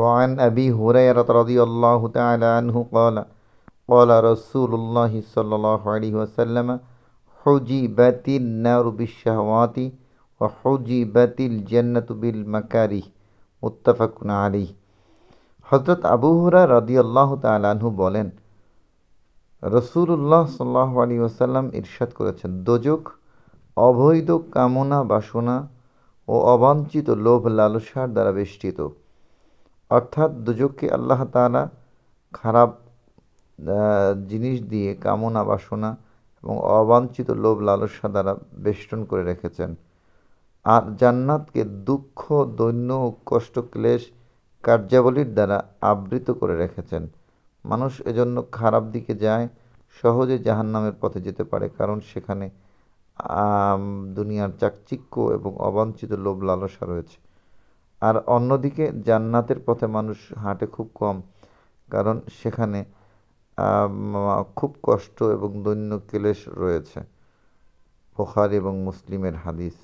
وعن أبي هريرة رضي الله تعالى عنه قال قال رسول الله صلى الله عليه وسلم حجبت النار بالشهوات وحجبت الجنة بالمكاره متفق عليه হজরত আবু হুরা রদি আল্লাহ তালাহু الله রসুল্লাহ সাল্লাহ আলী ওসাল্লাম ইরশাদ করেছেন দোজক অবৈধ কামনা বাসনা ও অবাঞ্ছিত লোভ লালসার দ্বারা বেষ্টিত অর্থাৎ দুজককে আল্লাহ তালা খারাপ জিনিস দিয়ে কামনা বাসনা এবং অবাঞ্ছিত লোভ লালসা দ্বারা বেষ্টন করে রেখেছেন আর জান্নাতকে দুঃখ দৈন্য ও কষ্ট ক্লেশ কার্যাবলীর দ্বারা আবৃত করে রেখেছেন মানুষ এজন্য খারাপ দিকে যায় সহজে জাহান্নামের পথে যেতে পারে কারণ সেখানে দুনিয়ার চাকচিক্য এবং অবাঞ্ছিত লোভ লালসা রয়েছে আর অন্যদিকে জান্নাতের পথে মানুষ হাঁটে খুব কম কারণ সেখানে খুব কষ্ট এবং দৈন্য ক্লেশ রয়েছে বোখারি এবং মুসলিমের হাদিস